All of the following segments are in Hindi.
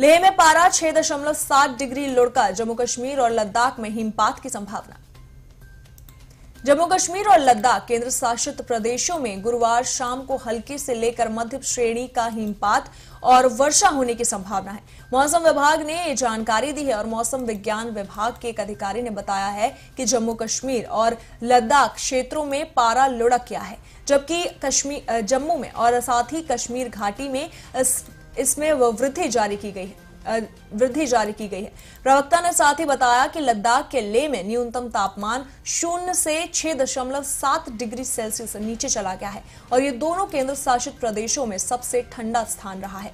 लेह में पारा छह दशमलव सात डिग्री लुढ़का जम्मू कश्मीर और लद्दाख में हिमपात की संभावना जम्मू कश्मीर और लद्दाख केंद्र शासित प्रदेशों में गुरुवार शाम को हल्के से लेकर मध्य श्रेणी का हिमपात और वर्षा होने की संभावना है मौसम विभाग ने ये जानकारी दी है और मौसम विज्ञान विभाग के एक अधिकारी ने बताया है कि जम्मू कश्मीर और लद्दाख क्षेत्रों में पारा लुढ़क गया है जबकि कश्मीर जम्मू में और साथ ही कश्मीर घाटी में इसमें वृद्धि जारी की गई है वृद्धि जारी की गई है प्रवक्ता ने साथ ही बताया कि लद्दाख के लेह में न्यूनतम तापमान शून्य से छह दशमलव सात डिग्री सेल्सियस नीचे चला गया है और ये दोनों केंद्र शासित प्रदेशों में सबसे ठंडा स्थान रहा है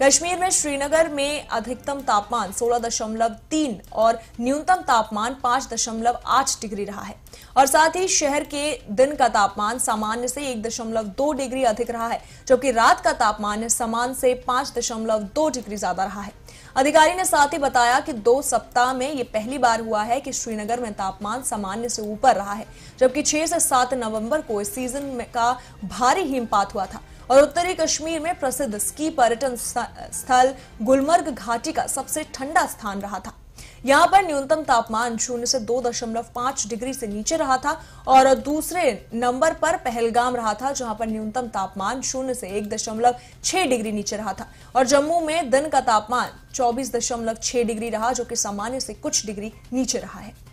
कश्मीर में श्रीनगर में अधिकतम तापमान 16.3 और न्यूनतम तापमान 5.8 डिग्री रहा है और साथ ही शहर के दिन का तापमान सामान्य से 1.2 डिग्री अधिक रहा है जबकि रात का तापमान सामान्य से 5.2 डिग्री ज्यादा रहा है अधिकारी ने साथ ही बताया कि दो सप्ताह में ये पहली बार हुआ है कि श्रीनगर में तापमान सामान्य से ऊपर रहा है जबकि 6 से 7 नवंबर को इस सीजन का भारी हिमपात हुआ था और उत्तरी कश्मीर में प्रसिद्ध स्की पर्यटन स्थल गुलमर्ग घाटी का सबसे ठंडा स्थान रहा था यहाँ पर न्यूनतम तापमान शून्य से दो दशमलव पांच डिग्री से नीचे रहा था और दूसरे नंबर पर पहलगाम रहा था जहां पर न्यूनतम तापमान शून्य से एक दशमलव छह डिग्री नीचे रहा था और जम्मू में दिन का तापमान चौबीस दशमलव छह डिग्री रहा जो कि सामान्य से कुछ डिग्री नीचे रहा है